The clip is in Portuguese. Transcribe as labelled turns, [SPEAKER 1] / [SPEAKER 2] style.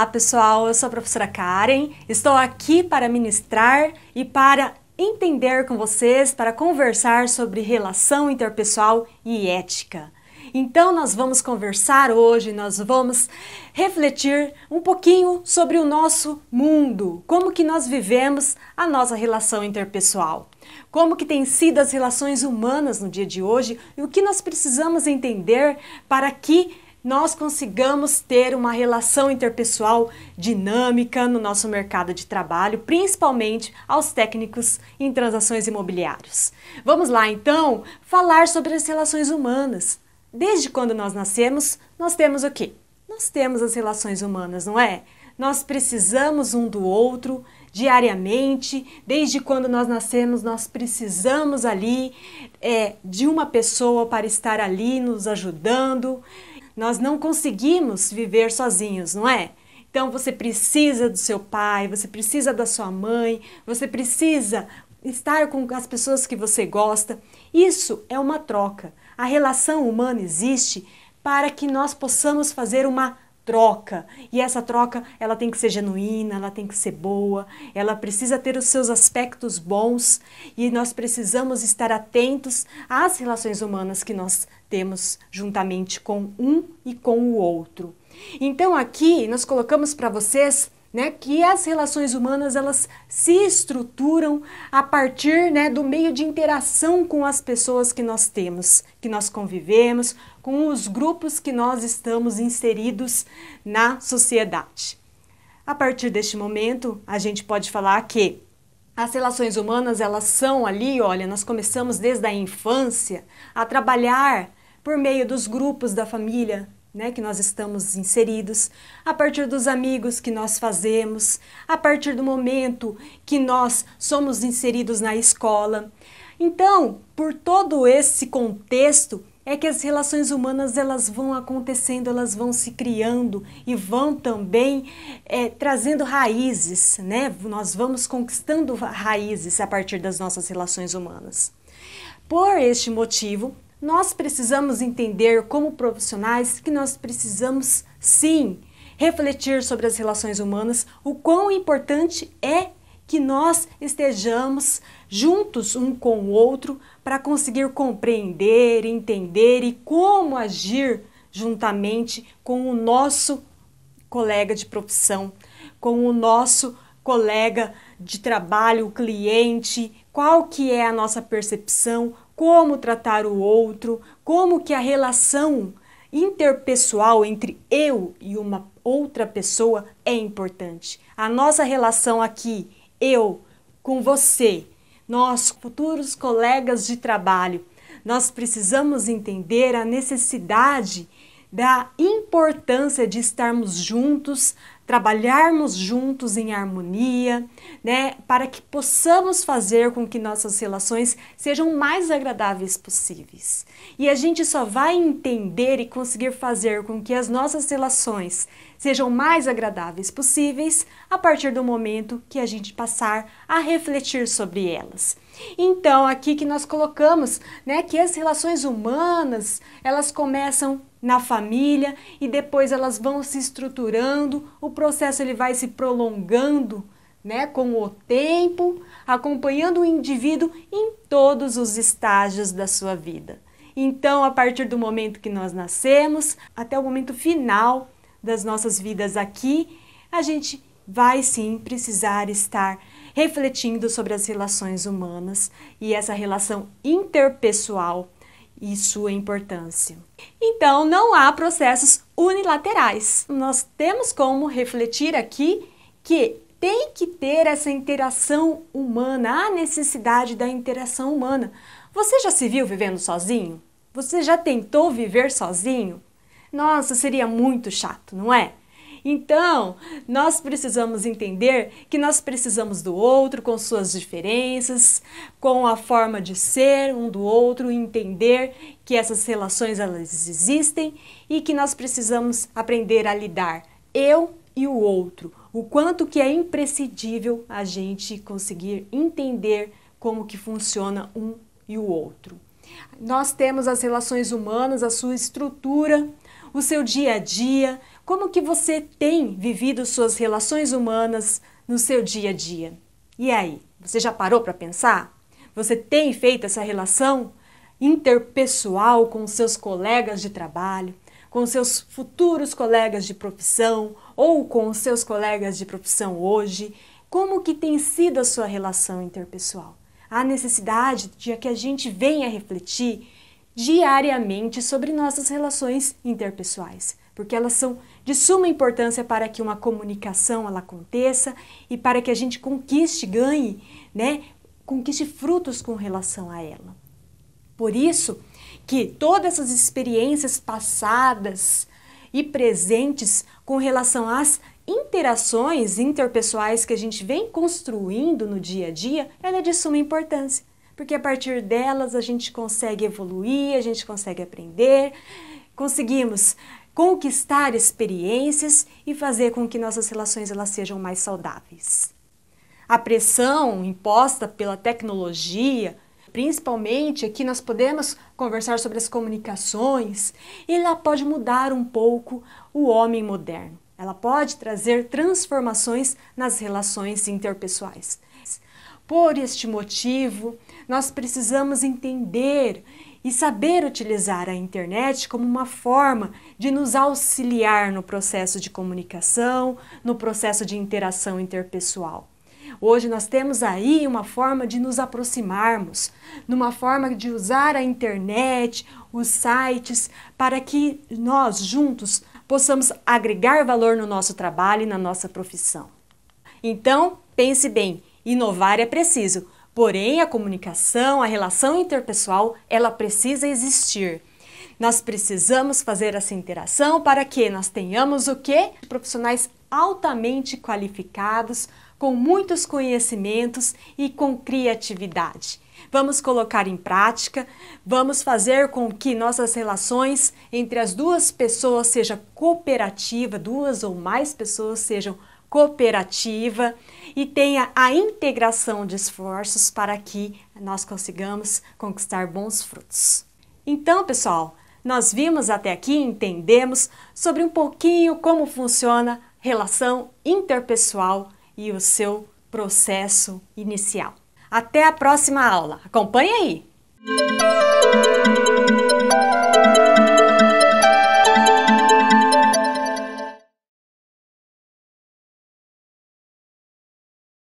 [SPEAKER 1] Olá, pessoal. Eu sou a professora Karen. Estou aqui para ministrar e para entender com vocês, para conversar sobre relação interpessoal e ética. Então, nós vamos conversar hoje, nós vamos refletir um pouquinho sobre o nosso mundo, como que nós vivemos a nossa relação interpessoal, como que têm sido as relações humanas no dia de hoje e o que nós precisamos entender para que nós consigamos ter uma relação interpessoal dinâmica no nosso mercado de trabalho, principalmente aos técnicos em transações imobiliárias. Vamos lá então falar sobre as relações humanas. Desde quando nós nascemos, nós temos o quê? Nós temos as relações humanas, não é? Nós precisamos um do outro, diariamente, desde quando nós nascemos, nós precisamos ali é, de uma pessoa para estar ali nos ajudando, nós não conseguimos viver sozinhos, não é? Então você precisa do seu pai, você precisa da sua mãe, você precisa estar com as pessoas que você gosta. Isso é uma troca. A relação humana existe para que nós possamos fazer uma troca. E essa troca, ela tem que ser genuína, ela tem que ser boa, ela precisa ter os seus aspectos bons e nós precisamos estar atentos às relações humanas que nós temos juntamente com um e com o outro. Então aqui nós colocamos para vocês né, que as relações humanas elas se estruturam a partir né, do meio de interação com as pessoas que nós temos, que nós convivemos, com os grupos que nós estamos inseridos na sociedade. A partir deste momento, a gente pode falar que as relações humanas elas são ali, olha, nós começamos desde a infância a trabalhar por meio dos grupos da família, né, que nós estamos inseridos, a partir dos amigos que nós fazemos, a partir do momento que nós somos inseridos na escola. Então, por todo esse contexto é que as relações humanas elas vão acontecendo, elas vão se criando e vão também é, trazendo raízes, né? Nós vamos conquistando raízes a partir das nossas relações humanas. Por este motivo, nós precisamos entender, como profissionais, que nós precisamos sim refletir sobre as relações humanas, o quão importante é que nós estejamos juntos um com o outro para conseguir compreender, entender e como agir juntamente com o nosso colega de profissão, com o nosso colega de trabalho, o cliente, qual que é a nossa percepção, como tratar o outro, como que a relação interpessoal entre eu e uma outra pessoa é importante. A nossa relação aqui, eu com você, nós futuros colegas de trabalho, nós precisamos entender a necessidade da importância de estarmos juntos trabalharmos juntos em harmonia, né, para que possamos fazer com que nossas relações sejam mais agradáveis possíveis. E a gente só vai entender e conseguir fazer com que as nossas relações sejam mais agradáveis possíveis a partir do momento que a gente passar a refletir sobre elas. Então, aqui que nós colocamos, né, que as relações humanas, elas começam na família e depois elas vão se estruturando, o processo ele vai se prolongando, né, com o tempo, acompanhando o indivíduo em todos os estágios da sua vida. Então, a partir do momento que nós nascemos até o momento final das nossas vidas aqui, a gente vai sim precisar estar refletindo sobre as relações humanas e essa relação interpessoal e sua importância. Então, não há processos unilaterais. Nós temos como refletir aqui que tem que ter essa interação humana, a necessidade da interação humana. Você já se viu vivendo sozinho? Você já tentou viver sozinho? Nossa, seria muito chato, não é? Então, nós precisamos entender que nós precisamos do outro com suas diferenças, com a forma de ser um do outro, entender que essas relações elas existem e que nós precisamos aprender a lidar eu e o outro. O quanto que é imprescindível a gente conseguir entender como que funciona um e o outro. Nós temos as relações humanas, a sua estrutura, o seu dia a dia, como que você tem vivido suas relações humanas no seu dia a dia? E aí, você já parou para pensar? Você tem feito essa relação interpessoal com seus colegas de trabalho, com seus futuros colegas de profissão ou com seus colegas de profissão hoje? Como que tem sido a sua relação interpessoal? Há necessidade de que a gente venha refletir diariamente sobre nossas relações interpessoais porque elas são de suma importância para que uma comunicação ela aconteça e para que a gente conquiste, ganhe, né, conquiste frutos com relação a ela. Por isso que todas essas experiências passadas e presentes com relação às interações interpessoais que a gente vem construindo no dia a dia, ela é de suma importância, porque a partir delas a gente consegue evoluir, a gente consegue aprender, conseguimos conquistar experiências e fazer com que nossas relações elas sejam mais saudáveis. A pressão imposta pela tecnologia, principalmente aqui nós podemos conversar sobre as comunicações, ela pode mudar um pouco o homem moderno. Ela pode trazer transformações nas relações interpessoais. Por este motivo, nós precisamos entender e saber utilizar a internet como uma forma de nos auxiliar no processo de comunicação, no processo de interação interpessoal. Hoje nós temos aí uma forma de nos aproximarmos, numa forma de usar a internet, os sites, para que nós juntos possamos agregar valor no nosso trabalho e na nossa profissão. Então, pense bem, inovar é preciso, porém a comunicação, a relação interpessoal, ela precisa existir. Nós precisamos fazer essa interação para que nós tenhamos o que? Profissionais altamente qualificados, com muitos conhecimentos e com criatividade. Vamos colocar em prática, vamos fazer com que nossas relações entre as duas pessoas seja cooperativa, duas ou mais pessoas sejam cooperativa e tenha a integração de esforços para que nós consigamos conquistar bons frutos. Então, pessoal, nós vimos até aqui, entendemos sobre um pouquinho como funciona relação interpessoal e o seu processo inicial. Até a próxima aula. Acompanhe aí!